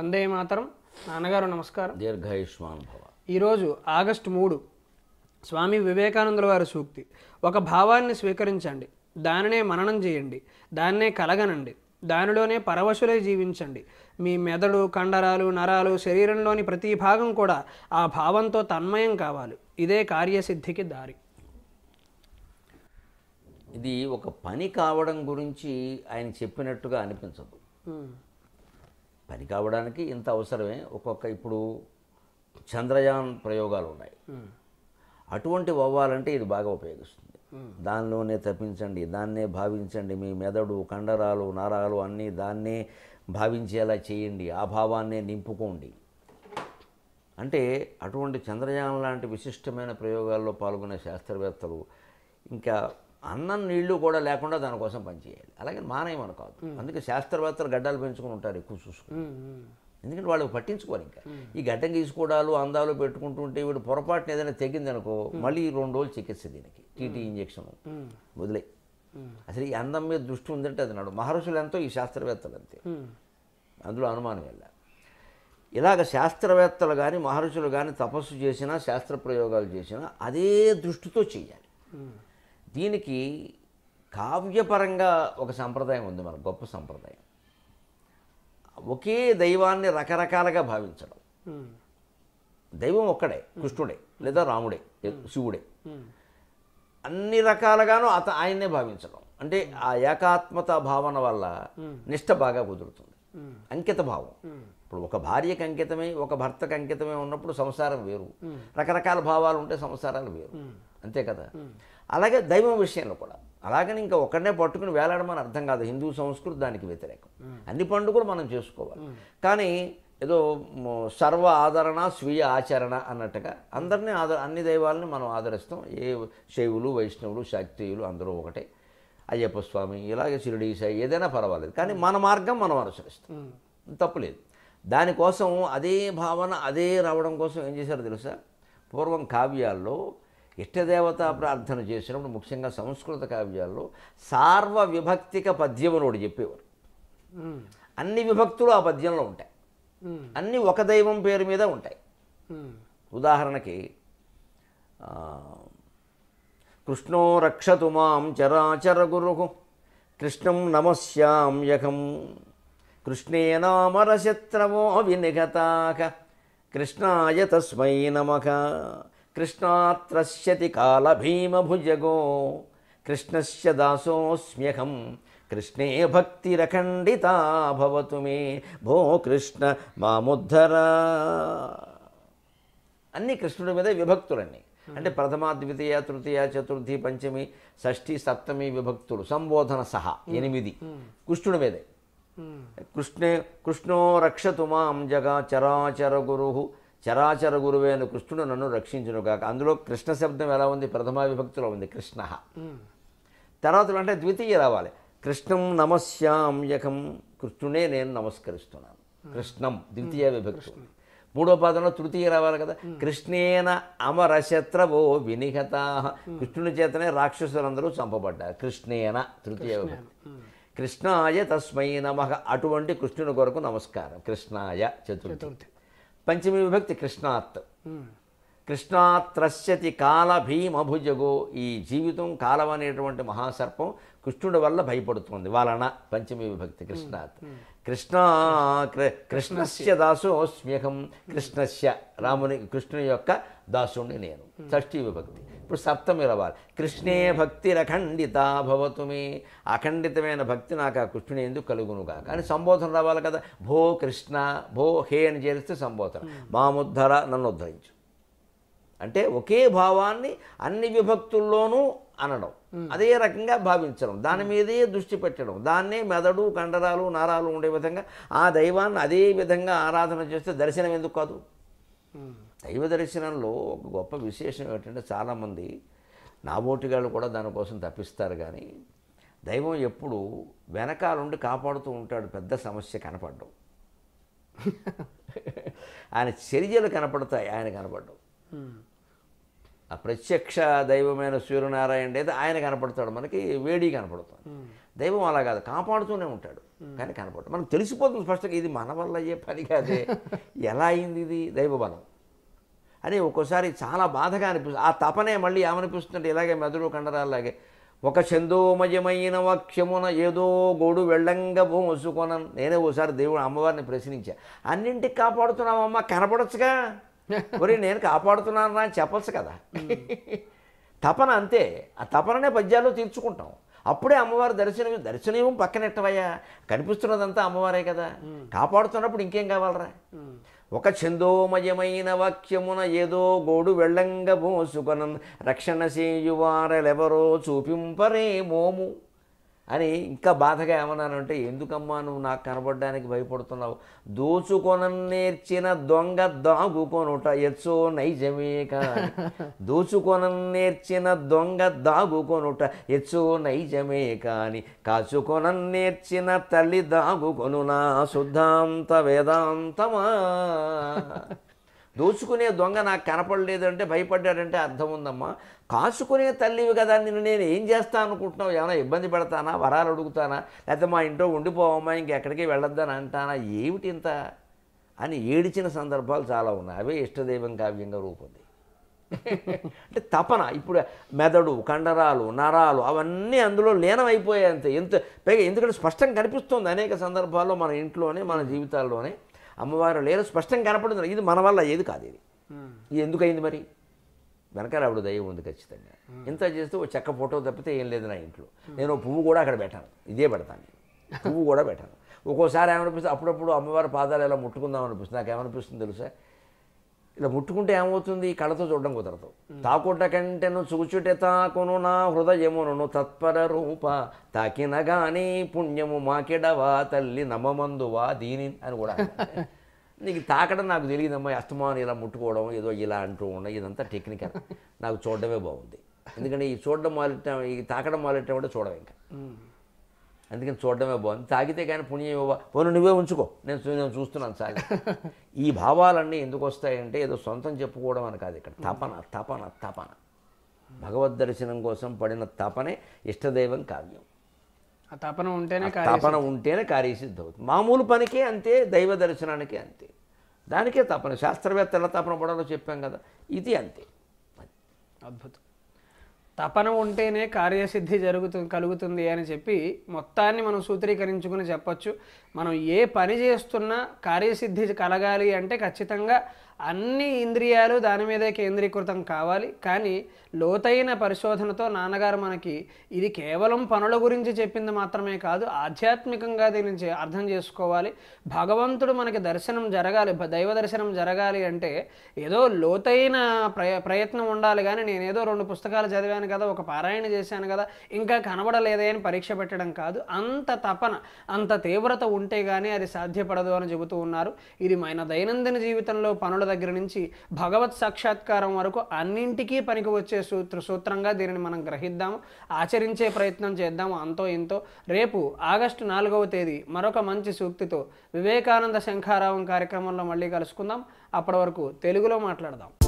వందే మాతరం నాన్నగారు నమస్కారం దీర్ఘాయుష్మాన్ భవ ఈరోజు ఆగస్టు మూడు స్వామి వివేకానందుల వారి సూక్తి ఒక భావాన్ని స్వీకరించండి దానినే మననం చేయండి దాన్నే కలగనండి దానిలోనే పరవశులై జీవించండి మీ మెదడు కండరాలు నరాలు శరీరంలోని ప్రతి భాగం కూడా ఆ భావంతో తన్మయం కావాలి ఇదే కార్యసిద్ధికి దారి ఇది ఒక పని కావడం గురించి ఆయన చెప్పినట్టుగా అనిపించదు పని కావడానికి ఇంత అవసరమే ఒక్కొక్క ఇప్పుడు చంద్రయాన్ ప్రయోగాలు ఉన్నాయి అటువంటి అవ్వాలంటే ఇది బాగా ఉపయోగిస్తుంది దానిలోనే తప్పించండి దాన్నే భావించండి మీ మెదడు కండరాలు నరాలు అన్నీ దాన్నే భావించేలా చేయండి ఆ భావాన్నే నింపుకోండి అంటే అటువంటి చంద్రయాన్ లాంటి విశిష్టమైన ప్రయోగాల్లో పాల్గొనే శాస్త్రవేత్తలు ఇంకా అన్నం నీళ్లు కూడా లేకుండా దానికోసం పనిచేయాలి అలాగే మానేయమని కాదు అందుకే శాస్త్రవేత్తలు గడ్డలు పెంచుకుని ఉంటారు ఎక్కువ చూసుకుని ఎందుకంటే వాళ్ళు పట్టించుకోరు ఇంకా ఈ గడ్డ గీసుకోవడాలు అందాలు పెట్టుకుంటుంటే వీడు పొరపాటున ఏదైనా తెగిందనుకో మళ్ళీ రెండు రోజులు చికిత్స దీనికి టీటీ ఇంజెక్షన్ వదిలే అసలు ఈ అందం మీద దృష్టి ఉందంటే అది నాడు మహర్షులు ఎంతో ఈ శాస్త్రవేత్తలు అంతే అందులో అనుమానం వెళ్ళ ఇలాగ శాస్త్రవేత్తలు కానీ మహర్షులు కానీ తపస్సు చేసినా శాస్త్ర ప్రయోగాలు చేసినా అదే దృష్టితో చేయాలి దీనికి కావ్యపరంగా ఒక సంప్రదాయం ఉంది మన గొప్ప సంప్రదాయం ఒకే దైవాన్ని రకరకాలుగా భావించడం దైవం ఒక్కడే కృష్ణుడే లేదా రాముడే శివుడే అన్ని రకాలుగాను అత ఆయన్నే భావించడం అంటే ఆ ఏకాత్మత భావన వల్ల నిష్ట బాగా కుదురుతుంది అంకిత భావం ఇప్పుడు ఒక భార్యకు అంకితమై ఒక భర్తకు అంకితమై ఉన్నప్పుడు సంసారం వేరు రకరకాల భావాలు ఉంటే సంసారాలు వేరు అంతే కదా అలాగే దైవం విషయంలో కూడా అలాగని ఇంకా ఒకడనే పట్టుకుని వేలాడమని అర్థం కాదు హిందూ సంస్కృతి దానికి వ్యతిరేకం అన్ని పండుగలు మనం చేసుకోవాలి కానీ ఏదో సర్వ ఆదరణ స్వీయ ఆచరణ అన్నట్టుగా అందరినీ ఆదర అన్ని దైవాలని మనం ఆదరిస్తాం ఏ శైవులు వైష్ణవులు శాక్తీయులు అందరూ ఒకటే అయ్యప్ప స్వామి ఇలాగే శిరుడి సాయి ఏదైనా పర్వాలేదు కానీ మన మార్గం మనం అనుసరిస్తాం తప్పులేదు దానికోసం అదే భావన అదే రావడం కోసం ఏం చేశారు తెలుసా పూర్వం కావ్యాల్లో ఇష్టదేవతా ప్రార్థన చేసినప్పుడు ముఖ్యంగా సంస్కృత కావ్యాల్లో సార్వ విభక్తిక పద్యములు చెప్పేవారు అన్ని విభక్తులు ఆ పద్యంలో ఉంటాయి అన్నీ ఒక దైవం పేరు మీద ఉంటాయి ఉదాహరణకి కృష్ణో రక్షతు మాం చరాచర గురు కృష్ణం నమస్యామ్యకం కృష్ణేనామరశత్రవో వినిగతాక కృష్ణాయ తస్మై నమక కృష్ణాత్రశ్యతి కాలభీమభుజగో కృష్ణస్య దాసోస్మ్యహం కృష్ణే భక్తిరఖండితా భవతు మే భో కృష్ణ మాముద్ధర అన్ని కృష్ణుడి మీద విభక్తులన్నీ అంటే ప్రథమ ద్వితీయ తృతీయ చతుర్థి పంచమి షష్ఠి సప్తమి విభక్తుడు సంబోధన సహా ఎనిమిది కృష్ణుడి మీదే కృష్ణే కృష్ణో రక్షతు మాం జగా చరాచర గురు చరాచర గురువైన కృష్ణుడు నన్ను రక్షించును కాక అందులో కృష్ణ శబ్దం ఎలా ఉంది ప్రథమ విభక్తిలో ఉంది కృష్ణ తర్వాత అంటే ద్వితీయ రావాలి కృష్ణం నమస్యామ్యకం కృష్ణునే నేను నమస్కరిస్తున్నాను కృష్ణం ద్వితీయ విభక్తి మూడో పాదంలో తృతీయ రావాలి కదా కృష్ణేన అమరశత్రవో వినిహత కృష్ణుని చేతనే రాక్షసులందరూ చంపబడ్డారు కృష్ణేన తృతీయ విభక్తి కృష్ణాయ తస్మై నమ అటువంటి కృష్ణుని కొరకు నమస్కారం కృష్ణాయ చతుర్థి పంచమి విభక్తి కృష్ణాత్ కృష్ణాత్రశ్యతి కాల భీమభుజగో ఈ జీవితం కాలం అనేటువంటి మహాసర్పం కృష్ణుడి వల్ల భయపడుతుంది వాళ్ళన పంచమి విభక్తి కృష్ణాత్ కృష్ణ కృష్ణస్య దాసోస్మ్యహం కృష్ణస్య రాముని కృష్ణుని యొక్క దాసుణ్ణి నేను షష్ఠీ విభక్తి ఇప్పుడు సప్తమి రావాలి కృష్ణే భక్తి అఖండిత భవతు మే అఖండితమైన భక్తి నాకు ఆ కృష్ణుని ఎందుకు కలుగునుగా కానీ సంబోధన రావాలి కదా భో కృష్ణ భో హే అని చేస్తే సంబోధన hmm. మాముద్ధర నన్ను ఉద్ధరించు అంటే ఒకే భావాన్ని అన్ని విభక్తుల్లోనూ అనడం hmm. అదే రకంగా భావించడం దాని మీదే దృష్టి పెట్టడం దాన్నే మెదడు కండరాలు నారాలు ఉండే విధంగా ఆ దైవాన్ని అదే విధంగా ఆరాధన చేస్తే దర్శనం ఎందుకు కాదు hmm. దైవ దర్శనంలో ఒక గొప్ప విశేషం ఏంటంటే చాలామంది నాబోటిగాళ్ళు కూడా దానికోసం తప్పిస్తారు కానీ దైవం ఎప్పుడు వెనకాల ఉండి కాపాడుతూ ఉంటాడు పెద్ద సమస్య కనపడ్డం ఆయన చర్యలు కనపడతాయి ఆయన కనపడ్డం ఆ ప్రత్యక్ష దైవమైన సూర్యనారాయణ అయితే ఆయన కనపడతాడు మనకి వేడి కనపడతాం దైవం అలా కాదు కాపాడుతూనే ఉంటాడు కానీ కనపడతాడు మనకు తెలిసిపోతుంది ఫస్ట్ ఇది మన వల్ల అయ్యే పని కాదే ఎలా అయింది ఇది దైవ బలం అని ఒక్కోసారి చాలా బాధగా అనిపిస్తుంది ఆ తపనే మళ్ళీ ఏమనిపిస్తుంటే ఇలాగే మెదడు కండరాలాగే ఒక చందోమయమైన వాక్యమున ఏదో గోడు భూమి వసుకొన నేనే ఓసారి దేవుడు అమ్మవారిని ప్రశ్నించా అన్నింటికి కాపాడుతున్నామమ్మ కనపడొచ్చుగా మరి నేను కాపాడుతున్నాను అని చెప్పచ్చు కదా తపన అంతే ఆ తపననే పద్యాలు తీర్చుకుంటాం అప్పుడే అమ్మవారు దర్శనం దర్శనం ఎట్టవయ్యా కనిపిస్తున్నదంతా అమ్మవారే కదా కాపాడుతున్నప్పుడు ఇంకేం కావాలరా ఒక చందోమయమైన వాక్యమున ఏదో గోడు వెళ్ళంగ పోసుకొనం రక్షణ చేయువారెవరో చూపింపరే మోము అని ఇంకా బాధగా ఏమన్నానంటే ఎందుకమ్మా నువ్వు నాకు కనబడడానికి భయపడుతున్నావు దోచుకొన నేర్చిన దొంగ దాగుకొనుట ఎచ్చో నైజమే కానీ దోచుకొన నేర్చిన దొంగ దాగుకొనుట ఎచ్చో నైజమే కానీ కాచుకొన నేర్చిన తల్లి దాగుకొను నా శుద్ధాంత వేదాంతమా దోచుకునే దొంగ నాకు కనపడలేదంటే భయపడ్డాడంటే అర్థం ఉందమ్మా కాసుకునే తల్లివి కదా నిన్ను నేను ఏం చేస్తా అనుకుంటున్నావు ఏమైనా ఇబ్బంది పెడతానా వరాలు అడుగుతానా లేకపోతే మా ఇంట్లో ఉండిపోవమ్మా ఇంకెక్కడికి వెళ్ళొద్దని అంటానా ఏమిటి ఇంత అని ఏడిచిన సందర్భాలు చాలా ఉన్నాయి అవే ఇష్టదైవం కావ్యంగా రూపొంది అంటే తపన ఇప్పుడు మెదడు కండరాలు నరాలు అవన్నీ అందులో లీనమైపోయాయి అంతే ఎంత పైగా ఎందుకంటే స్పష్టంగా కనిపిస్తుంది అనేక సందర్భాల్లో మన ఇంట్లోనే మన జీవితాల్లోనే అమ్మవారు లేరు స్పష్టంగా కనపడుతుంది ఇది మన వల్ల ఏది కాదు ఇది ఇది ఎందుకైంది మరి వెనకాల ఆవిడ దయ ఉంది ఖచ్చితంగా ఇంత చేస్తే ఓ చెక్క ఫోటో తప్పితే ఏం లేదు నా ఇంట్లో నేను పువ్వు కూడా అక్కడ పెట్టాను ఇదే పెడతాను పువ్వు కూడా పెట్టాను ఒక్కోసారి ఏమనిపిస్తుంది అప్పుడప్పుడు అమ్మవారి పాదాలు ఎలా ముట్టుకుందాం అనిపిస్తుంది నాకు ఏమనిపిస్తుంది తెలుసా ఇలా ముట్టుకుంటే ఏమవుతుంది కళతో చూడడం కుదరదు తాకుట కంటెను చూచుటే తాకును నా హృదయమును తత్పర రూప తాకిన గాని పుణ్యము మాకిడవా తల్లి నమ్మమందువా దీని అని కూడా నీకు తాకడం నాకు తెలియదమ్మా అస్తమానం ఇలా ముట్టుకోవడం ఏదో ఇలా అంటూ ఉండడం ఇదంతా టెక్నికల్ నాకు చూడడమే బాగుంది ఎందుకంటే ఈ చూడడం మొదలెట్ట ఈ తాకడం మొదలెట్టామంటే చూడడం ఇంకా అందుకని చూడడమే బాగుంది తాగితే కానీ పుణ్యం ఇవ్వ పోను నువ్వే ఉంచుకో నేను నేను చూస్తున్నాను సాగి ఈ భావాలన్నీ ఎందుకు వస్తాయంటే ఏదో సొంతం చెప్పుకోవడం అని కాదు ఇక్కడ తపన తపన తపన భగవద్ దర్శనం కోసం పడిన తపనే ఇష్టదైవం కావ్యం ఆ తపన ఉంటేనే తపన ఉంటేనే కార్యసిద్ధి అవుతుంది మామూలు పనికే అంతే దైవ దర్శనానికి అంతే దానికే తపన శాస్త్రవేత్తల తపన పడాలో చెప్పాం కదా ఇది అంతే అద్భుతం తపన ఉంటేనే కార్యసిద్ధి జరుగుతు కలుగుతుంది అని చెప్పి మొత్తాన్ని మనం సూత్రీకరించుకుని చెప్పచ్చు మనం ఏ పని చేస్తున్నా కార్యసిద్ధి కలగాలి అంటే ఖచ్చితంగా అన్ని ఇంద్రియాలు దాని మీదే కేంద్రీకృతం కావాలి కానీ లోతైన పరిశోధనతో నాన్నగారు మనకి ఇది కేవలం పనుల గురించి చెప్పింది మాత్రమే కాదు ఆధ్యాత్మికంగా దీని అర్థం చేసుకోవాలి భగవంతుడు మనకి దర్శనం జరగాలి దైవ దర్శనం జరగాలి అంటే ఏదో లోతైన ప్రయత్నం ఉండాలి కానీ నేనేదో రెండు పుస్తకాలు చదివాను కదా ఒక పారాయణ చేశాను కదా ఇంకా కనబడలేదే అని పరీక్ష పెట్టడం కాదు అంత తపన అంత తీవ్రత ఉంటే కానీ అది సాధ్యపడదు అని చెబుతూ ఉన్నారు ఇది మన దైనందిన జీవితంలో పనుల దగ్గర నుంచి భగవత్ సాక్షాత్కారం వరకు అన్నింటికీ పనికి వచ్చే సూత్ర సూత్రంగా దీనిని మనం గ్రహిద్దాము ఆచరించే ప్రయత్నం చేద్దాము అంతో ఇంతో రేపు ఆగస్టు నాలుగవ తేదీ మరొక మంచి సూక్తితో వివేకానంద శంఖారావం కార్యక్రమంలో మళ్ళీ కలుసుకుందాం అప్పటి వరకు తెలుగులో మాట్లాడదాం